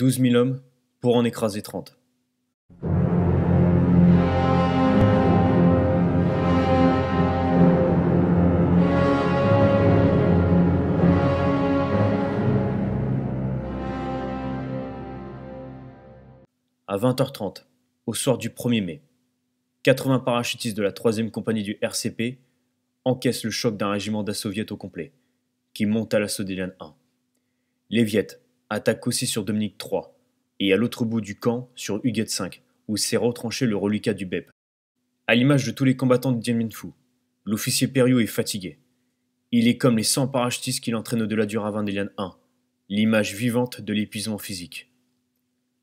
12 000 hommes pour en écraser 30. À 20h30, au soir du 1er mai, 80 parachutistes de la 3e compagnie du RCP encaissent le choc d'un régiment Viet au complet, qui monte à la Sodelian 1. Les Viettes, attaque aussi sur Dominique III, et à l'autre bout du camp, sur Huguette V, où s'est retranché le reliquat du BEP. À l'image de tous les combattants de Dien Fu, l'officier Perriot est fatigué. Il est comme les 100 parachutistes qu'il entraîne au-delà du ravin d'Eliane 1, l'image vivante de l'épuisement physique.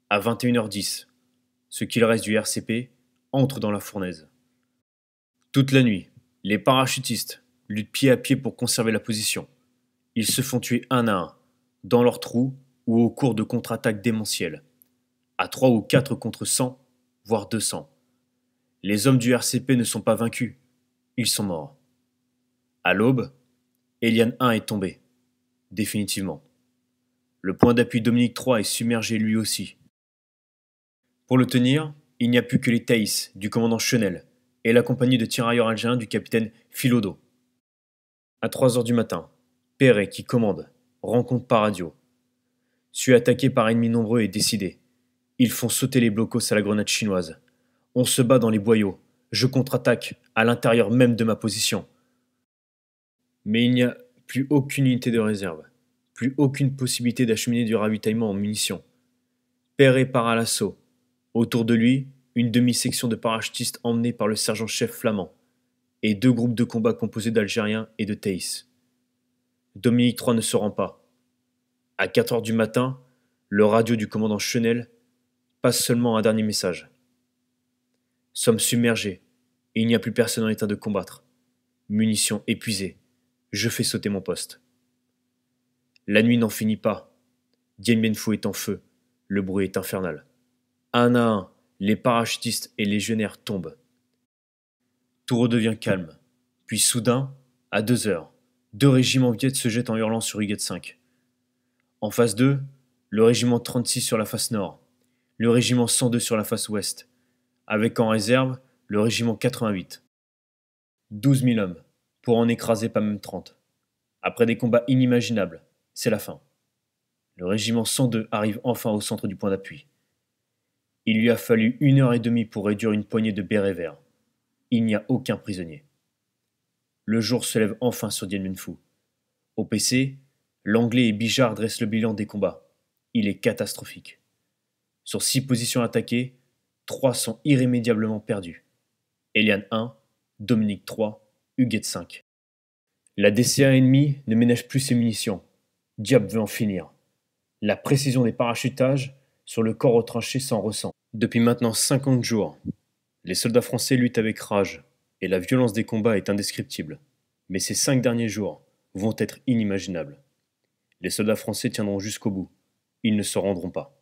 À 21h10, ce qu'il reste du RCP entre dans la fournaise. Toute la nuit, les parachutistes luttent pied à pied pour conserver la position. Ils se font tuer un à un, dans leurs trous ou au cours de contre-attaques démentielles, à 3 ou 4 contre 100, voire 200. Les hommes du RCP ne sont pas vaincus, ils sont morts. À l'aube, Eliane 1 est tombé, définitivement. Le point d'appui Dominique 3 est submergé lui aussi. Pour le tenir, il n'y a plus que les Thaïs du commandant Chenel et la compagnie de tirailleurs algériens du capitaine Philodo. À 3 heures du matin, Perret, qui commande, rencontre par radio suis attaqué par ennemis nombreux et décidé. Ils font sauter les blocos à la grenade chinoise. On se bat dans les boyaux. Je contre-attaque, à l'intérieur même de ma position. Mais il n'y a plus aucune unité de réserve, plus aucune possibilité d'acheminer du ravitaillement en munitions. Perré part à l'assaut. Autour de lui, une demi-section de parachutistes emmenés par le sergent-chef flamand, et deux groupes de combat composés d'Algériens et de Théis. Dominique III ne se rend pas. À 4 heures du matin, le radio du commandant Chenel passe seulement un dernier message. Sommes submergés il n'y a plus personne en état de combattre. Munitions épuisées. Je fais sauter mon poste. La nuit n'en finit pas. Dien Bien Phu est en feu. Le bruit est infernal. Un à un, les parachutistes et légionnaires tombent. Tout redevient calme. Puis soudain, à deux heures, deux régiments viettes se jettent en hurlant sur Huguette 5. En face 2, le régiment 36 sur la face nord, le régiment 102 sur la face ouest, avec en réserve le régiment 88. 12 000 hommes, pour en écraser pas même 30. Après des combats inimaginables, c'est la fin. Le régiment 102 arrive enfin au centre du point d'appui. Il lui a fallu une heure et demie pour réduire une poignée de bérets verts. Il n'y a aucun prisonnier. Le jour se lève enfin sur Dien Phu. Au PC, Langlais et Bijard dressent le bilan des combats. Il est catastrophique. Sur six positions attaquées, trois sont irrémédiablement perdues. Eliane 1, Dominique 3, Huguette 5. La DCA ennemie ne ménage plus ses munitions. Diable veut en finir. La précision des parachutages sur le corps retranché s'en ressent. Depuis maintenant 50 jours, les soldats français luttent avec rage et la violence des combats est indescriptible. Mais ces cinq derniers jours vont être inimaginables. Les soldats français tiendront jusqu'au bout. Ils ne se rendront pas.